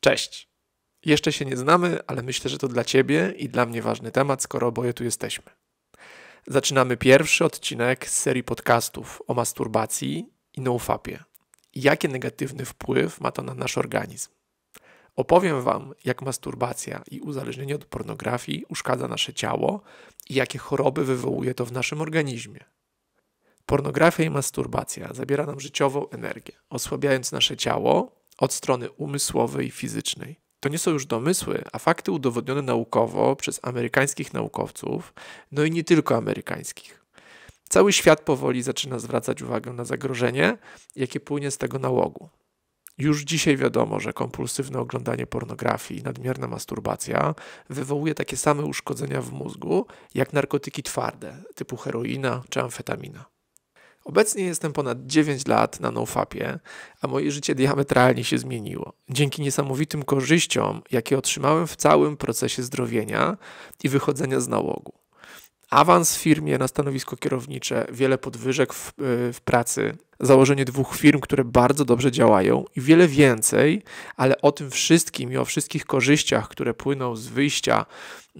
Cześć. Jeszcze się nie znamy, ale myślę, że to dla Ciebie i dla mnie ważny temat, skoro oboje tu jesteśmy. Zaczynamy pierwszy odcinek z serii podcastów o masturbacji i nofapie. Jaki negatywny wpływ ma to na nasz organizm? Opowiem Wam, jak masturbacja i uzależnienie od pornografii uszkadza nasze ciało i jakie choroby wywołuje to w naszym organizmie. Pornografia i masturbacja zabiera nam życiową energię, osłabiając nasze ciało, od strony umysłowej i fizycznej. To nie są już domysły, a fakty udowodnione naukowo przez amerykańskich naukowców, no i nie tylko amerykańskich. Cały świat powoli zaczyna zwracać uwagę na zagrożenie, jakie płynie z tego nałogu. Już dzisiaj wiadomo, że kompulsywne oglądanie pornografii i nadmierna masturbacja wywołuje takie same uszkodzenia w mózgu jak narkotyki twarde, typu heroina czy amfetamina. Obecnie jestem ponad 9 lat na NoFapie, a moje życie diametralnie się zmieniło. Dzięki niesamowitym korzyściom, jakie otrzymałem w całym procesie zdrowienia i wychodzenia z nałogu. Awans w firmie na stanowisko kierownicze, wiele podwyżek w, e, w pracy, założenie dwóch firm, które bardzo dobrze działają i wiele więcej, ale o tym wszystkim i o wszystkich korzyściach, które płyną z wyjścia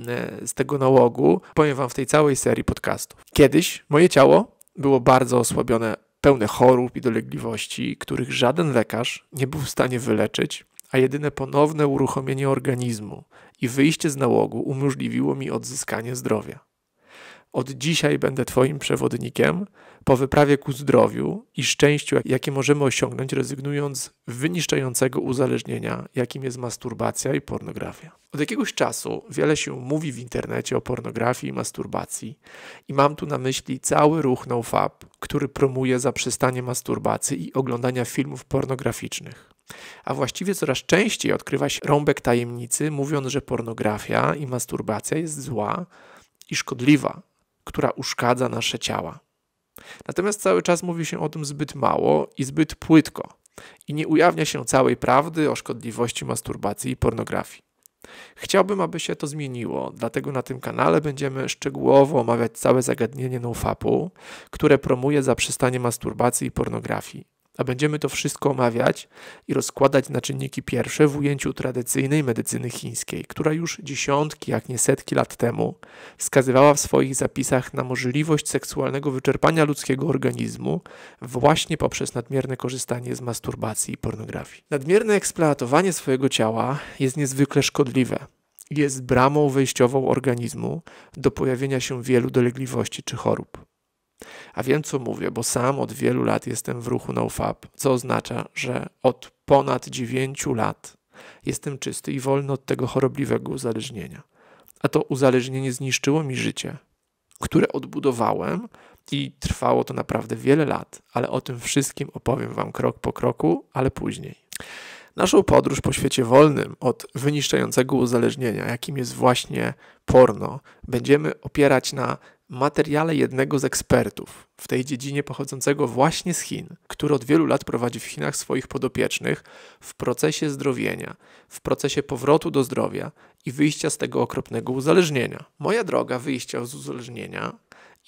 e, z tego nałogu, powiem Wam w tej całej serii podcastów. Kiedyś moje ciało było bardzo osłabione, pełne chorób i dolegliwości, których żaden lekarz nie był w stanie wyleczyć, a jedyne ponowne uruchomienie organizmu i wyjście z nałogu umożliwiło mi odzyskanie zdrowia. Od dzisiaj będę Twoim przewodnikiem po wyprawie ku zdrowiu i szczęściu, jakie możemy osiągnąć, rezygnując z wyniszczającego uzależnienia, jakim jest masturbacja i pornografia. Od jakiegoś czasu wiele się mówi w internecie o pornografii i masturbacji, i mam tu na myśli cały ruch NoFap, który promuje zaprzestanie masturbacji i oglądania filmów pornograficznych. A właściwie coraz częściej odkrywa się rąbek tajemnicy, mówiąc, że pornografia i masturbacja jest zła i szkodliwa, która uszkadza nasze ciała. Natomiast cały czas mówi się o tym zbyt mało i zbyt płytko, i nie ujawnia się całej prawdy o szkodliwości masturbacji i pornografii. Chciałbym, aby się to zmieniło, dlatego na tym kanale będziemy szczegółowo omawiać całe zagadnienie NoFapu, które promuje zaprzestanie masturbacji i pornografii a będziemy to wszystko omawiać i rozkładać na czynniki pierwsze w ujęciu tradycyjnej medycyny chińskiej, która już dziesiątki, jak nie setki lat temu wskazywała w swoich zapisach na możliwość seksualnego wyczerpania ludzkiego organizmu właśnie poprzez nadmierne korzystanie z masturbacji i pornografii. Nadmierne eksploatowanie swojego ciała jest niezwykle szkodliwe jest bramą wejściową organizmu do pojawienia się wielu dolegliwości czy chorób. A wiem, co mówię, bo sam od wielu lat jestem w ruchu NoFap, co oznacza, że od ponad 9 lat jestem czysty i wolny od tego chorobliwego uzależnienia. A to uzależnienie zniszczyło mi życie, które odbudowałem i trwało to naprawdę wiele lat, ale o tym wszystkim opowiem Wam krok po kroku, ale później. Naszą podróż po świecie wolnym od wyniszczającego uzależnienia, jakim jest właśnie porno, będziemy opierać na materiale jednego z ekspertów w tej dziedzinie pochodzącego właśnie z Chin, który od wielu lat prowadzi w Chinach swoich podopiecznych w procesie zdrowienia, w procesie powrotu do zdrowia i wyjścia z tego okropnego uzależnienia. Moja droga wyjścia z uzależnienia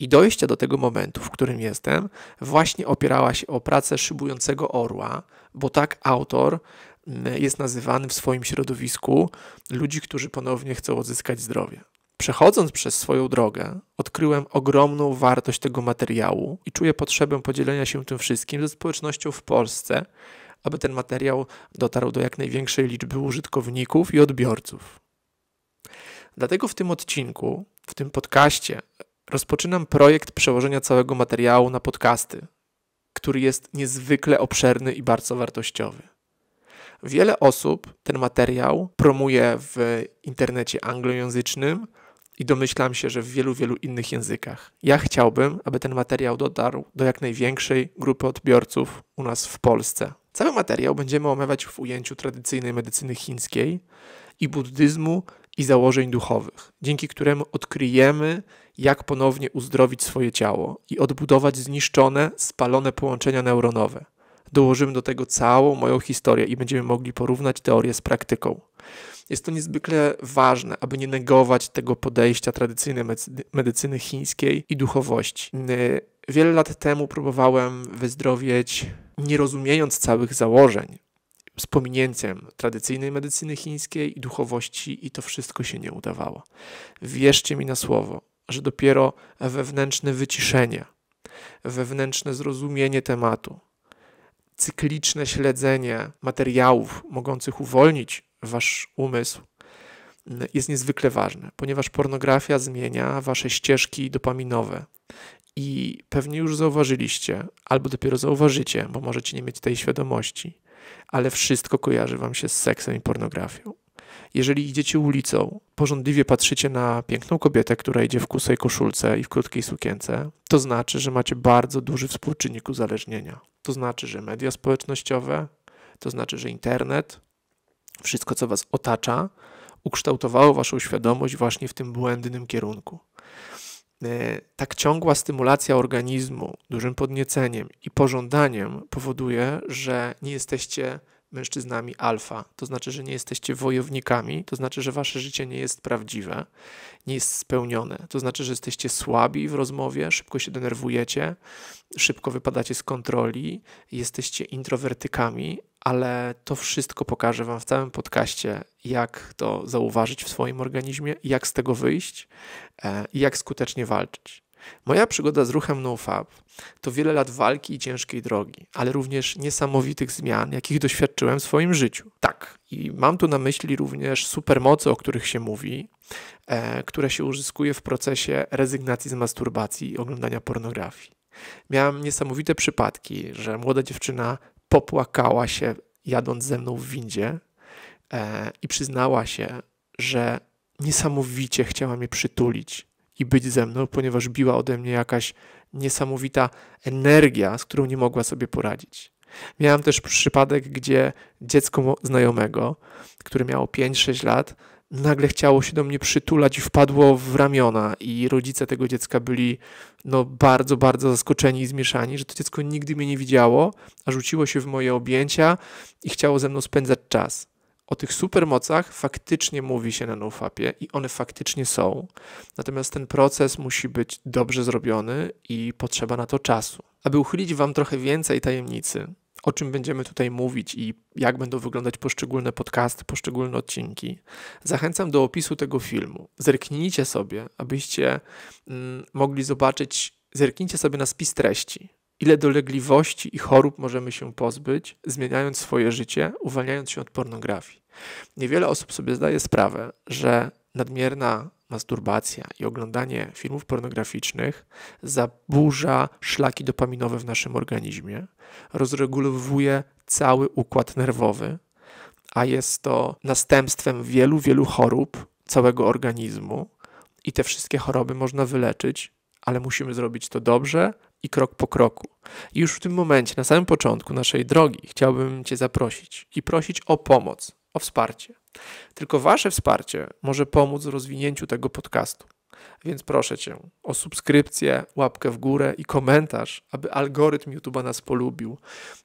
i dojścia do tego momentu, w którym jestem, właśnie opierała się o pracę szybującego orła, bo tak autor mm, jest nazywany w swoim środowisku ludzi, którzy ponownie chcą odzyskać zdrowie. Przechodząc przez swoją drogę, odkryłem ogromną wartość tego materiału i czuję potrzebę podzielenia się tym wszystkim ze społecznością w Polsce, aby ten materiał dotarł do jak największej liczby użytkowników i odbiorców. Dlatego w tym odcinku, w tym podcaście, rozpoczynam projekt przełożenia całego materiału na podcasty, który jest niezwykle obszerny i bardzo wartościowy. Wiele osób ten materiał promuje w internecie anglojęzycznym i domyślam się, że w wielu, wielu innych językach. Ja chciałbym, aby ten materiał dotarł do jak największej grupy odbiorców u nas w Polsce. Cały materiał będziemy omawiać w ujęciu tradycyjnej medycyny chińskiej i buddyzmu i założeń duchowych, dzięki któremu odkryjemy, jak ponownie uzdrowić swoje ciało i odbudować zniszczone, spalone połączenia neuronowe dołożymy do tego całą moją historię i będziemy mogli porównać teorię z praktyką. Jest to niezwykle ważne, aby nie negować tego podejścia tradycyjnej medycyny chińskiej i duchowości. Yy, wiele lat temu próbowałem wyzdrowieć, nie rozumiejąc całych założeń, z pominięciem tradycyjnej medycyny chińskiej i duchowości, i to wszystko się nie udawało. Wierzcie mi na słowo, że dopiero wewnętrzne wyciszenie, wewnętrzne zrozumienie tematu, cykliczne śledzenie materiałów mogących uwolnić wasz umysł mm, jest niezwykle ważne, ponieważ pornografia zmienia wasze ścieżki dopaminowe. I pewnie już zauważyliście, albo dopiero zauważycie, bo możecie nie mieć tej świadomości, ale wszystko kojarzy wam się z seksem i pornografią. Jeżeli idziecie ulicą, porządliwie patrzycie na piękną kobietę, która idzie w kusej koszulce i w krótkiej sukience, to znaczy, że macie bardzo duży współczynnik uzależnienia. To znaczy, że media społecznościowe, to znaczy, że internet, wszystko co was otacza, ukształtowało waszą świadomość właśnie w tym błędnym kierunku. E, tak ciągła stymulacja organizmu dużym podnieceniem i pożądaniem powoduje, że nie jesteście mężczyznami alfa. To znaczy, że nie jesteście wojownikami, to znaczy, że wasze życie nie jest prawdziwe, nie jest spełnione. To znaczy, że jesteście słabi w rozmowie, szybko się denerwujecie, szybko wypadacie z kontroli, jesteście introwertykami, ale to wszystko pokażę Wam w całym podcaście, jak to zauważyć w swoim organizmie, jak z tego wyjść e, i jak skutecznie walczyć. Moja przygoda z ruchem NoFab to wiele lat walki i ciężkiej drogi, ale również niesamowitych zmian, jakich doświadczyłem w swoim życiu. Tak, i mam tu na myśli również supermoce, o których się mówi, e, które się uzyskuje w procesie rezygnacji z masturbacji i oglądania pornografii. Miałem niesamowite przypadki, że młoda dziewczyna popłakała się jadąc ze mną w windzie e, i przyznała się, że niesamowicie chciała mnie przytulić, i być ze mną, ponieważ biła ode mnie jakaś niesamowita energia, z którą nie mogła sobie poradzić. Miałem też przypadek, gdzie dziecko znajomego, które miało 5-6 lat, nagle chciało się do mnie przytulać i wpadło w ramiona i rodzice tego dziecka byli no, bardzo, bardzo zaskoczeni i zmieszani, że to dziecko nigdy mnie nie widziało, a rzuciło się w moje objęcia i chciało ze mną spędzać czas o tych supermocach faktycznie mówi się na NoFapie i one faktycznie są. Natomiast ten proces musi być dobrze zrobiony i potrzeba na to czasu. Aby uchylić Wam trochę więcej tajemnicy, o czym będziemy tutaj mówić i jak będą wyglądać poszczególne podcasty, poszczególne odcinki, zachęcam do opisu tego filmu. Zerknijcie sobie, abyście mm, mogli zobaczyć, zerknijcie sobie na spis treści. Ile dolegliwości i chorób możemy się pozbyć, zmieniając swoje życie, uwalniając się od pornografii. Niewiele osób sobie zdaje sprawę, że nadmierna masturbacja i oglądanie filmów pornograficznych zaburza szlaki dopaminowe w naszym organizmie, rozregulowuje cały układ nerwowy, a jest to następstwem wielu, wielu chorób całego organizmu. I te wszystkie choroby można wyleczyć, ale musimy zrobić to dobrze, i krok po kroku. I już w tym momencie, na samym początku naszej drogi, chciałbym Cię zaprosić i prosić o pomoc, o wsparcie. Tylko Wasze wsparcie może pomóc w rozwinięciu tego podcastu. Więc proszę Cię o subskrypcję, łapkę w górę i komentarz, aby algorytm YouTube'a nas polubił.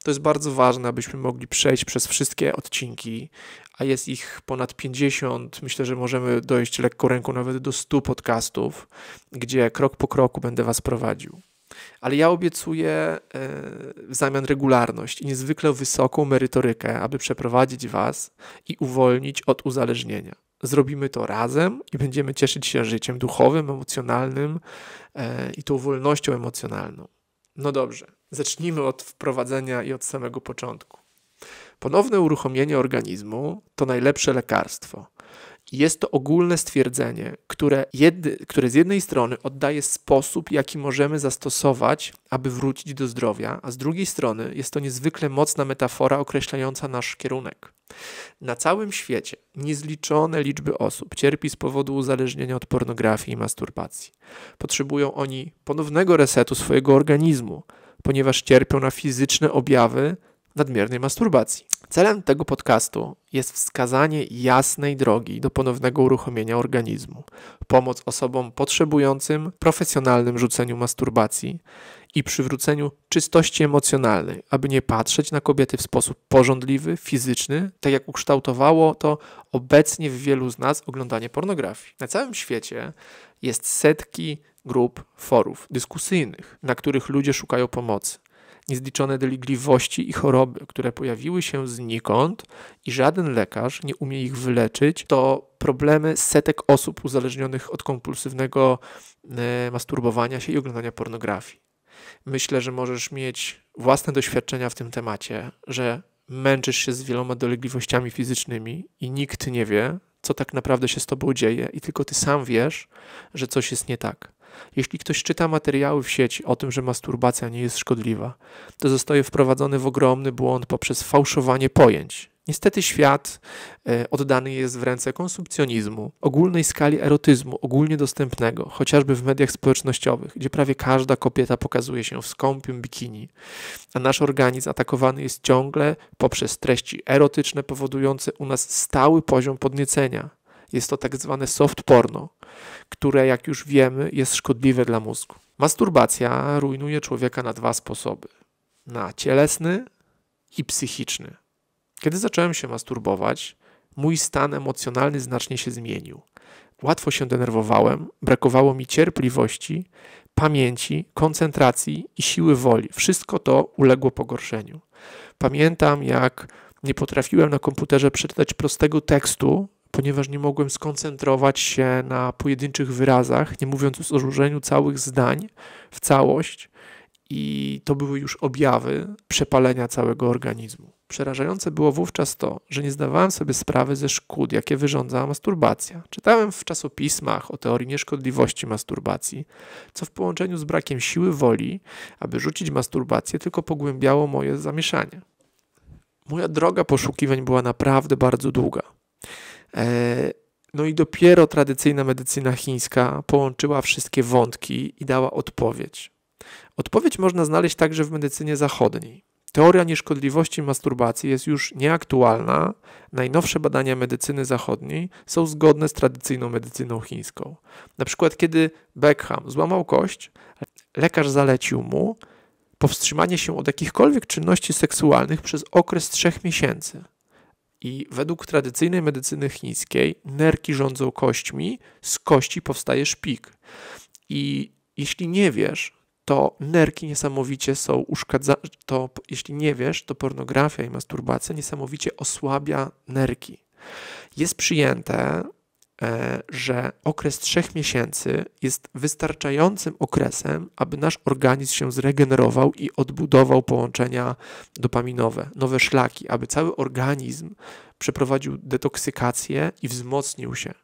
To jest bardzo ważne, abyśmy mogli przejść przez wszystkie odcinki, a jest ich ponad 50. Myślę, że możemy dojść lekko ręką nawet do 100 podcastów, gdzie krok po kroku będę Was prowadził. Ale ja obiecuję e, w zamian regularność i niezwykle wysoką merytorykę, aby przeprowadzić Was i uwolnić od uzależnienia. Zrobimy to razem i będziemy cieszyć się życiem duchowym, emocjonalnym e, i tą wolnością emocjonalną. No dobrze, zacznijmy od wprowadzenia i od samego początku. Ponowne uruchomienie organizmu to najlepsze lekarstwo. Jest to ogólne stwierdzenie, które, jedy, które z jednej strony oddaje sposób, jaki możemy zastosować, aby wrócić do zdrowia, a z drugiej strony jest to niezwykle mocna metafora określająca nasz kierunek. Na całym świecie niezliczone liczby osób cierpi z powodu uzależnienia od pornografii i masturbacji. Potrzebują oni ponownego resetu swojego organizmu, ponieważ cierpią na fizyczne objawy nadmiernej masturbacji. Celem tego podcastu jest wskazanie jasnej drogi do ponownego uruchomienia organizmu, pomoc osobom potrzebującym profesjonalnym rzuceniu masturbacji i przywróceniu czystości emocjonalnej, aby nie patrzeć na kobiety w sposób porządliwy, fizyczny, tak jak ukształtowało to obecnie w wielu z nas oglądanie pornografii. Na całym świecie jest setki grup forów dyskusyjnych, na których ludzie szukają pomocy niezliczone dolegliwości i choroby, które pojawiły się znikąd i żaden lekarz nie umie ich wyleczyć, to problemy setek osób uzależnionych od kompulsywnego e, masturbowania się i oglądania pornografii. Myślę, że możesz mieć własne doświadczenia w tym temacie, że męczysz się z wieloma dolegliwościami fizycznymi i nikt nie wie, co tak naprawdę się z tobą dzieje, i tylko ty sam wiesz, że coś jest nie tak. Jeśli ktoś czyta materiały w sieci o tym, że masturbacja nie jest szkodliwa, to zostaje wprowadzony w ogromny błąd poprzez fałszowanie pojęć. Niestety świat e, oddany jest w ręce konsumpcjonizmu, ogólnej skali erotyzmu, ogólnie dostępnego, chociażby w mediach społecznościowych, gdzie prawie każda kobieta pokazuje się w skąpym bikini, a nasz organizm atakowany jest ciągle poprzez treści erotyczne powodujące u nas stały poziom podniecenia. Jest to tak zwane soft porno, które, jak już wiemy, jest szkodliwe dla mózgu. Masturbacja rujnuje człowieka na dwa sposoby: na cielesny i psychiczny. Kiedy zacząłem się masturbować, mój stan emocjonalny znacznie się zmienił. Łatwo się denerwowałem, brakowało mi cierpliwości, pamięci, koncentracji i siły woli. Wszystko to uległo pogorszeniu. Pamiętam, jak nie potrafiłem na komputerze przeczytać prostego tekstu, ponieważ nie mogłem skoncentrować się na pojedynczych wyrazach, nie mówiąc o złożeniu całych zdań w całość, i to były już objawy przepalenia całego organizmu. Przerażające było wówczas to, że nie zdawałem sobie sprawy ze szkód, jakie wyrządza masturbacja. Czytałem w czasopismach o teorii nieszkodliwości masturbacji, co w połączeniu z brakiem siły woli, aby rzucić masturbację, tylko pogłębiało moje zamieszanie. Moja droga poszukiwań była naprawdę bardzo długa. E, no i dopiero tradycyjna medycyna chińska połączyła wszystkie wątki i dała odpowiedź. Odpowiedź można znaleźć także w medycynie zachodniej. Teoria nieszkodliwości masturbacji jest już nieaktualna. Najnowsze badania medycyny zachodniej są zgodne z tradycyjną medycyną chińską. Na przykład, kiedy Beckham złamał kość, lekarz zalecił mu powstrzymanie się od jakichkolwiek czynności seksualnych przez okres trzech miesięcy. I według tradycyjnej medycyny chińskiej nerki rządzą kośćmi, z kości powstaje szpik. I jeśli nie wiesz, to nerki niesamowicie są uszkadzane, to jeśli nie wiesz, to pornografia i masturbacja niesamowicie osłabia nerki. Jest przyjęte, E, że okres trzech miesięcy jest wystarczającym okresem, aby nasz organizm się zregenerował i odbudował połączenia dopaminowe, nowe szlaki, aby cały organizm przeprowadził detoksykację i wzmocnił się.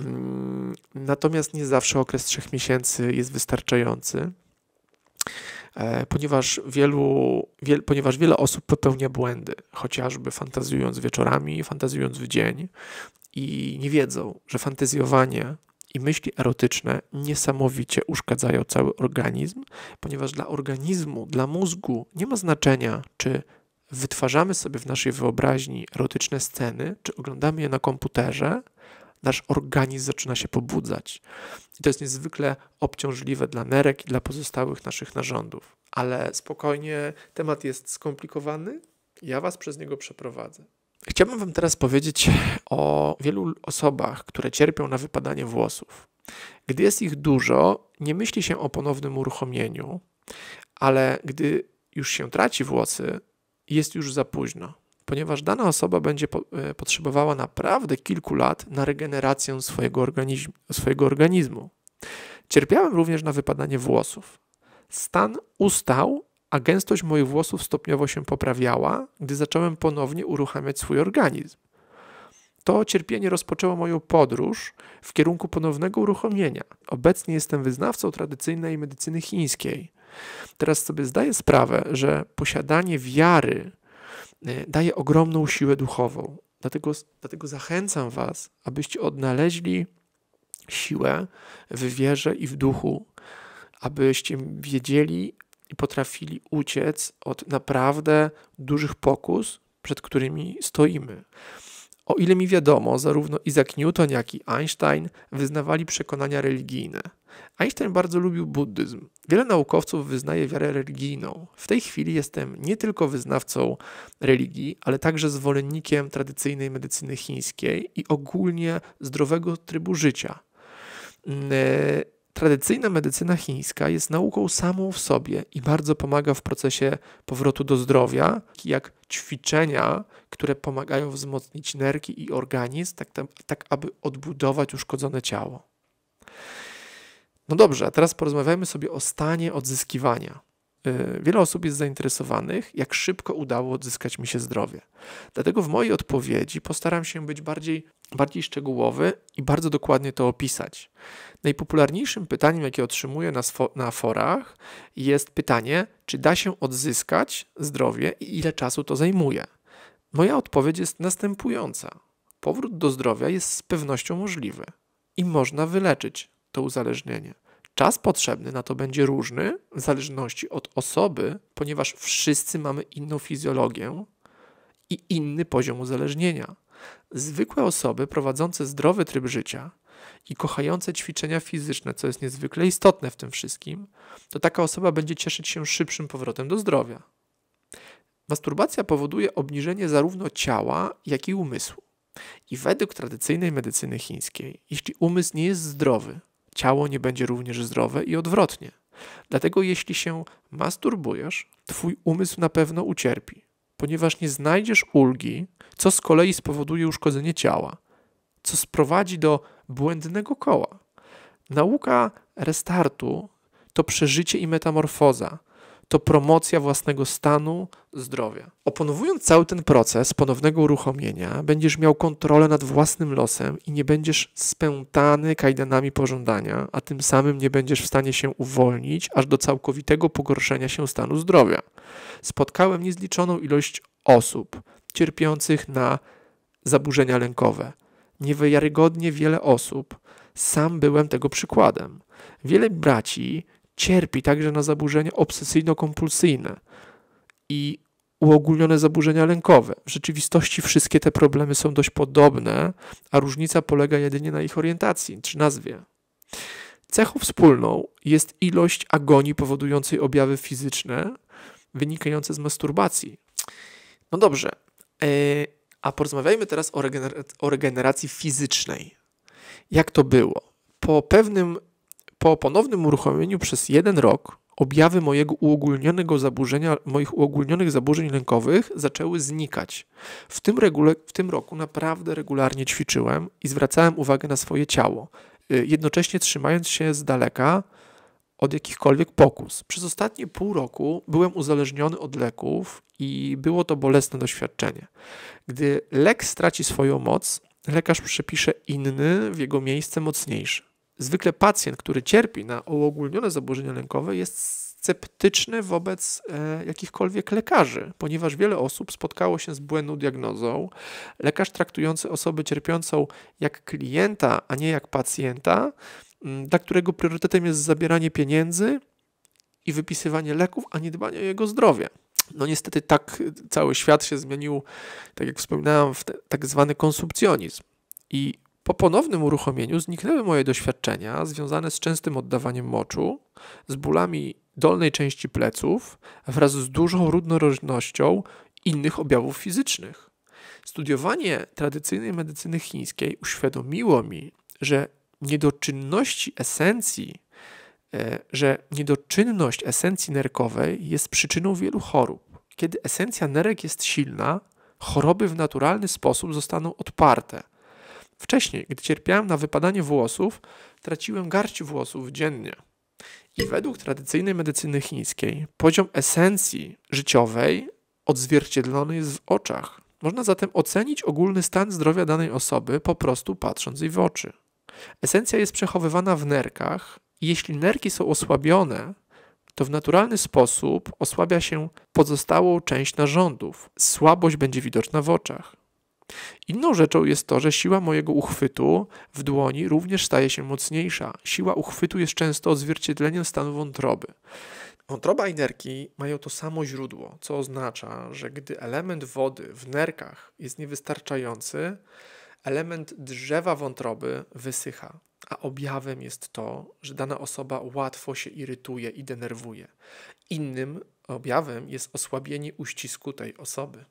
Mm, natomiast nie zawsze okres trzech miesięcy jest wystarczający. E, ponieważ, wielu, wiel, ponieważ wiele osób popełnia błędy, chociażby fantazjując wieczorami, fantazjując w dzień i nie wiedzą, że fantazjowanie i myśli erotyczne niesamowicie uszkadzają cały organizm, ponieważ dla organizmu, dla mózgu nie ma znaczenia, czy wytwarzamy sobie w naszej wyobraźni erotyczne sceny, czy oglądamy je na komputerze, nasz organizm zaczyna się pobudzać i to jest niezwykle obciążliwe dla nerek i dla pozostałych naszych narządów. Ale spokojnie, temat jest skomplikowany, ja Was przez niego przeprowadzę. Chciałbym Wam teraz powiedzieć o wielu osobach, które cierpią na wypadanie włosów. Gdy jest ich dużo, nie myśli się o ponownym uruchomieniu, ale gdy już się traci włosy, jest już za późno ponieważ dana osoba będzie po, e, potrzebowała naprawdę kilku lat na regenerację swojego, organizm, swojego organizmu. Cierpiałem również na wypadanie włosów. Stan ustał, a gęstość moich włosów stopniowo się poprawiała, gdy zacząłem ponownie uruchamiać swój organizm. To cierpienie rozpoczęło moją podróż w kierunku ponownego uruchomienia. Obecnie jestem wyznawcą tradycyjnej medycyny chińskiej. Teraz sobie zdaję sprawę, że posiadanie wiary Y, daje ogromną siłę duchową. Dlatego, dlatego zachęcam Was, abyście odnaleźli siłę w wierze i w duchu, abyście wiedzieli i potrafili uciec od naprawdę dużych pokus, przed którymi stoimy. O ile mi wiadomo, zarówno Isaac Newton, jak i Einstein wyznawali przekonania religijne. Einstein bardzo lubił buddyzm. Wiele naukowców wyznaje wiarę religijną. W tej chwili jestem nie tylko wyznawcą religii, ale także zwolennikiem tradycyjnej medycyny chińskiej i ogólnie zdrowego trybu życia. Mm, e, Tradycyjna medycyna chińska jest nauką samą w sobie i bardzo pomaga w procesie powrotu do zdrowia, jak ćwiczenia, które pomagają wzmocnić nerki i organizm, tak, tak aby odbudować uszkodzone ciało. No dobrze, a teraz porozmawiajmy sobie o stanie odzyskiwania. Y, wiele osób jest zainteresowanych, jak szybko udało odzyskać mi się zdrowie. Dlatego w mojej odpowiedzi postaram się być bardziej, bardziej szczegółowy i bardzo dokładnie to opisać. Najpopularniejszym pytaniem, jakie otrzymuję na, na forach, jest pytanie, czy da się odzyskać zdrowie i ile czasu to zajmuje. Moja odpowiedź jest następująca. Powrót do zdrowia jest z pewnością możliwy i można wyleczyć to uzależnienie. Czas potrzebny na to będzie różny w zależności od osoby, ponieważ wszyscy mamy inną fizjologię i inny poziom uzależnienia. Zwykłe osoby prowadzące zdrowy tryb życia i kochające ćwiczenia fizyczne, co jest niezwykle istotne w tym wszystkim, to taka osoba będzie cieszyć się szybszym powrotem do zdrowia. Masturbacja powoduje obniżenie zarówno ciała, jak i umysłu. I według tradycyjnej medycyny chińskiej, jeśli umysł nie jest zdrowy, ciało nie będzie również zdrowe i odwrotnie. Dlatego jeśli się masturbujesz, twój umysł na pewno ucierpi, ponieważ nie znajdziesz ulgi, co z kolei spowoduje uszkodzenie ciała, co sprowadzi do błędnego koła. Nauka restartu to przeżycie i metamorfoza, to promocja własnego stanu zdrowia. Oponowując cały ten proces ponownego uruchomienia, będziesz miał kontrolę nad własnym losem i nie będziesz spętany kajdanami pożądania, a tym samym nie będziesz w stanie się uwolnić aż do całkowitego pogorszenia się stanu zdrowia. Spotkałem niezliczoną ilość osób cierpiących na zaburzenia lękowe. Niewiarygodnie wiele osób, sam byłem tego przykładem. Wiele braci cierpi także na zaburzenia obsesyjno-kompulsyjne i uogólnione zaburzenia lękowe. W rzeczywistości wszystkie te problemy są dość podobne, a różnica polega jedynie na ich orientacji czy nazwie. Cechą wspólną jest ilość agonii powodującej objawy fizyczne wynikające z masturbacji. No dobrze, e, a porozmawiajmy teraz o, regener o regeneracji fizycznej. Jak to było? Po pewnym po ponownym uruchomieniu przez jeden rok objawy mojego uogólnionego zaburzenia, moich uogólnionych zaburzeń lękowych zaczęły znikać. W tym, regule, w tym roku naprawdę regularnie ćwiczyłem i zwracałem uwagę na swoje ciało, y, jednocześnie trzymając się z daleka od jakichkolwiek pokus. Przez ostatnie pół roku byłem uzależniony od leków i było to bolesne doświadczenie. Gdy lek straci swoją moc, lekarz przepisze inny w jego miejsce mocniejszy zwykle pacjent, który cierpi na uogólnione zaburzenia lękowe, jest sceptyczny wobec e, jakichkolwiek lekarzy, ponieważ wiele osób spotkało się z błędną diagnozą. Lekarz traktujący osobę cierpiącą jak klienta, a nie jak pacjenta, dla którego priorytetem jest zabieranie pieniędzy i wypisywanie leków, a nie dbanie o jego zdrowie. No niestety tak cały świat się zmienił, tak jak wspominałem, w te, tak zwany konsumpcjonizm. I po ponownym uruchomieniu zniknęły moje doświadczenia związane z częstym oddawaniem moczu, z bólami dolnej części pleców wraz z dużą różnorodnością innych objawów fizycznych. Studiowanie tradycyjnej medycyny chińskiej uświadomiło mi, że niedoczynności esencji, e, że niedoczynność esencji nerkowej jest przyczyną wielu chorób. Kiedy esencja nerek jest silna, choroby w naturalny sposób zostaną odparte Wcześniej, gdy cierpiałem na wypadanie włosów, traciłem garść włosów dziennie. I według tradycyjnej medycyny chińskiej poziom esencji życiowej odzwierciedlony jest w oczach. Można zatem ocenić ogólny stan zdrowia danej osoby po prostu patrząc jej w oczy. Esencja jest przechowywana w nerkach i jeśli nerki są osłabione, to w naturalny sposób osłabia się pozostałą część narządów. Słabość będzie widoczna w oczach. Inną rzeczą jest to, że siła mojego uchwytu w dłoni również staje się mocniejsza. Siła uchwytu jest często odzwierciedleniem stanu wątroby. Wątroba i nerki mają to samo źródło, co oznacza, że gdy element wody w nerkach jest niewystarczający, element drzewa wątroby wysycha. A objawem jest to, że dana osoba łatwo się irytuje i denerwuje. Innym objawem jest osłabienie uścisku tej osoby.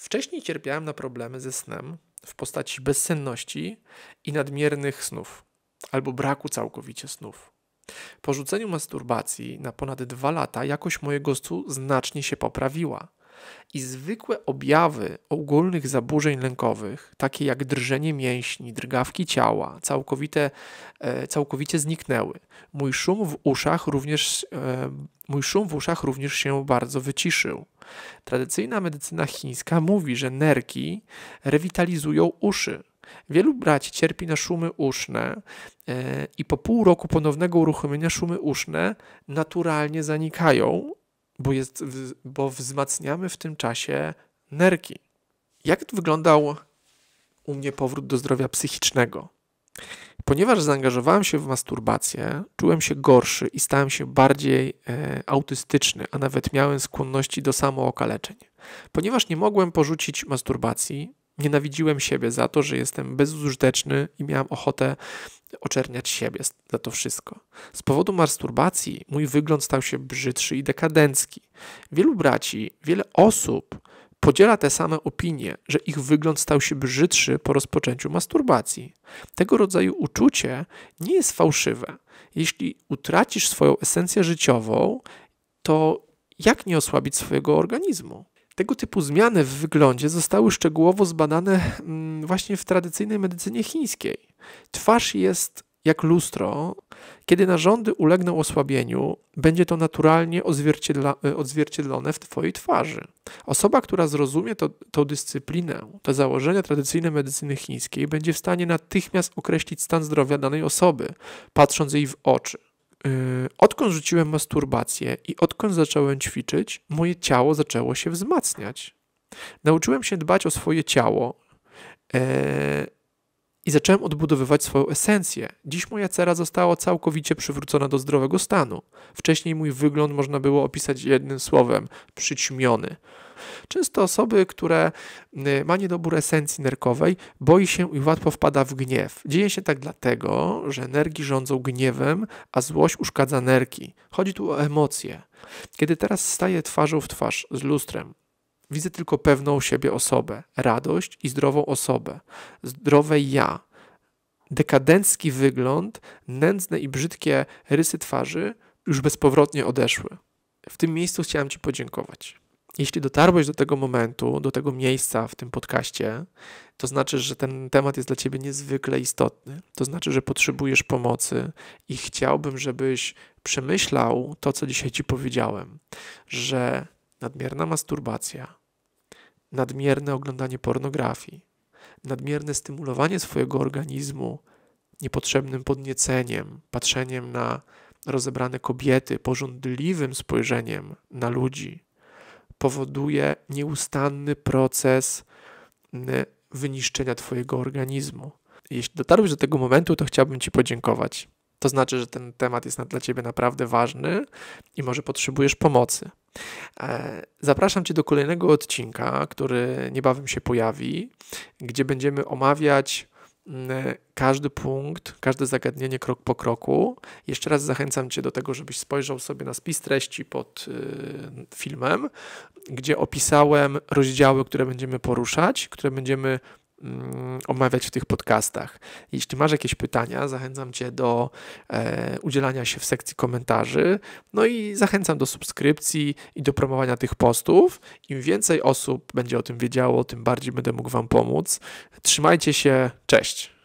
Wcześniej cierpiałem na problemy ze snem w postaci bezsenności i nadmiernych snów, albo braku całkowicie snów. Po rzuceniu masturbacji na ponad dwa lata jakość mojego snu znacznie się poprawiła. I zwykłe objawy ogólnych zaburzeń lękowych, takie jak drżenie mięśni, drgawki ciała, całkowite, e, całkowicie zniknęły. Mój szum w uszach również, e, mój szum w uszach również się bardzo wyciszył. Tradycyjna medycyna chińska mówi, że nerki rewitalizują uszy, Wielu braci cierpi na szumy uszne e, i po pół roku ponownego uruchomienia szumy uszne naturalnie zanikają bo, jest, bo wzmacniamy w tym czasie nerki. Jak wyglądał u mnie powrót do zdrowia psychicznego? Ponieważ zaangażowałem się w masturbację, czułem się gorszy i stałem się bardziej e, autystyczny, a nawet miałem skłonności do samookaleczeń. Ponieważ nie mogłem porzucić masturbacji, nienawidziłem siebie za to, że jestem bezużyteczny i miałem ochotę oczerniać siebie za to wszystko. Z powodu masturbacji mój wygląd stał się brzydszy i dekadencki. Wielu braci, wiele osób podziela te same opinie, że ich wygląd stał się brzydszy po rozpoczęciu masturbacji. Tego rodzaju uczucie nie jest fałszywe. Jeśli utracisz swoją esencję życiową, to jak nie osłabić swojego organizmu? Tego typu zmiany w wyglądzie zostały szczegółowo zbadane mm, właśnie w tradycyjnej medycynie chińskiej. Twarz jest jak lustro. Kiedy narządy ulegną osłabieniu, będzie to naturalnie odzwierciedla, e, odzwierciedlone w Twojej twarzy. Osoba, która zrozumie tę dyscyplinę, te założenia tradycyjne medycyny chińskiej, będzie w stanie natychmiast określić stan zdrowia danej osoby, patrząc jej w oczy. E, odkąd rzuciłem masturbację i odkąd zacząłem ćwiczyć, moje ciało zaczęło się wzmacniać. Nauczyłem się dbać o swoje ciało. E, i zacząłem odbudowywać swoją esencję. Dziś moja cera została całkowicie przywrócona do zdrowego stanu. Wcześniej mój wygląd można było opisać jednym słowem przyćmiony. Często osoby, które y, ma niedobór esencji nerkowej, boi się i łatwo wpada w gniew. Dzieje się tak dlatego, że nerki rządzą gniewem, a złość uszkadza nerki. Chodzi tu o emocje. Kiedy teraz staję twarzą w twarz z lustrem, Widzę tylko pewną siebie osobę, radość i zdrową osobę, zdrowe ja. Dekadencki wygląd, nędzne i brzydkie rysy twarzy już bezpowrotnie odeszły. W tym miejscu chciałem Ci podziękować. Jeśli dotarłeś do tego momentu, do tego miejsca w tym podcaście, to znaczy, że ten temat jest dla ciebie niezwykle istotny. To znaczy, że potrzebujesz pomocy i chciałbym, żebyś przemyślał to, co dzisiaj ci powiedziałem, że nadmierna masturbacja, nadmierne oglądanie pornografii, nadmierne stymulowanie swojego organizmu niepotrzebnym podnieceniem, patrzeniem na rozebrane kobiety, pożądliwym spojrzeniem na ludzi, powoduje nieustanny proces wyniszczenia Twojego organizmu. Jeśli dotarłeś do tego momentu, to chciałbym Ci podziękować to znaczy, że ten temat jest dla Ciebie naprawdę ważny i może potrzebujesz pomocy. E, zapraszam Cię do kolejnego odcinka, który niebawem się pojawi, gdzie będziemy omawiać mm, e, każdy punkt, każde zagadnienie krok po kroku. Jeszcze raz zachęcam Cię do tego, żebyś spojrzał sobie na spis treści pod y, filmem, gdzie opisałem rozdziały, które będziemy poruszać, które będziemy Mm, omawiać w tych podcastach. Jeśli masz jakieś pytania, zachęcam Cię do e, udzielania się w sekcji komentarzy. No i zachęcam do subskrypcji i do promowania tych postów. Im więcej osób będzie o tym wiedziało, tym bardziej będę mógł Wam pomóc. Trzymajcie się, cześć!